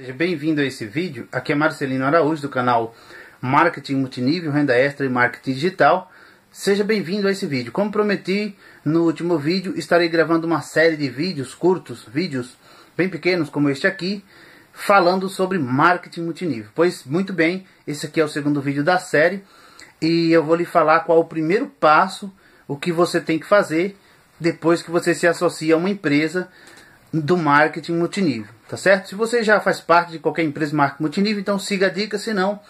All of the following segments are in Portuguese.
Seja bem-vindo a esse vídeo. Aqui é Marcelino Araújo do canal Marketing Multinível, Renda Extra e Marketing Digital. Seja bem-vindo a esse vídeo. Como prometi no último vídeo, estarei gravando uma série de vídeos curtos, vídeos bem pequenos como este aqui, falando sobre marketing multinível. Pois muito bem, esse aqui é o segundo vídeo da série e eu vou lhe falar qual é o primeiro passo, o que você tem que fazer depois que você se associa a uma empresa do marketing multinível tá certo? Se você já faz parte de qualquer empresa de marketing multinível, então siga a dica, se não,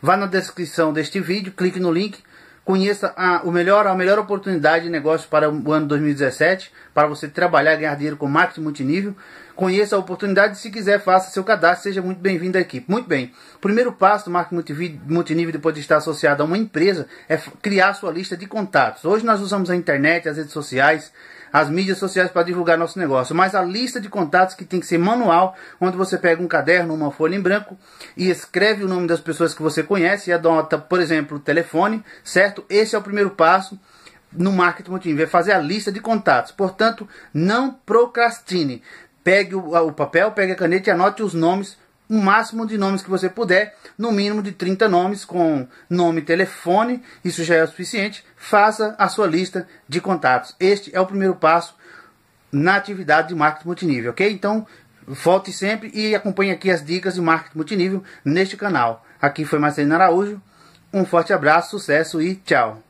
vá na descrição deste vídeo, clique no link, conheça a, o melhor, a melhor oportunidade de negócio para o ano 2017, para você trabalhar e ganhar dinheiro com marketing multinível, conheça a oportunidade, se quiser faça seu cadastro, seja muito bem-vindo à equipe. Muito bem, o primeiro passo do marketing multinível depois de estar associado a uma empresa é criar sua lista de contatos. Hoje nós usamos a internet, as redes sociais, as mídias sociais para divulgar nosso negócio, mas a lista de contatos que tem que ser manual, onde você pega um caderno, uma folha em branco e escreve o nome das pessoas que você conhece e adota, por exemplo, o telefone, certo? Esse é o primeiro passo no marketing multinível, é fazer a lista de contatos. Portanto, não procrastine. Pegue o, o papel, pegue a caneta e anote os nomes o máximo de nomes que você puder, no mínimo de 30 nomes, com nome e telefone, isso já é o suficiente. Faça a sua lista de contatos. Este é o primeiro passo na atividade de marketing multinível, ok? Então, volte sempre e acompanhe aqui as dicas de marketing multinível neste canal. Aqui foi Marcelino Araújo. Um forte abraço, sucesso e tchau!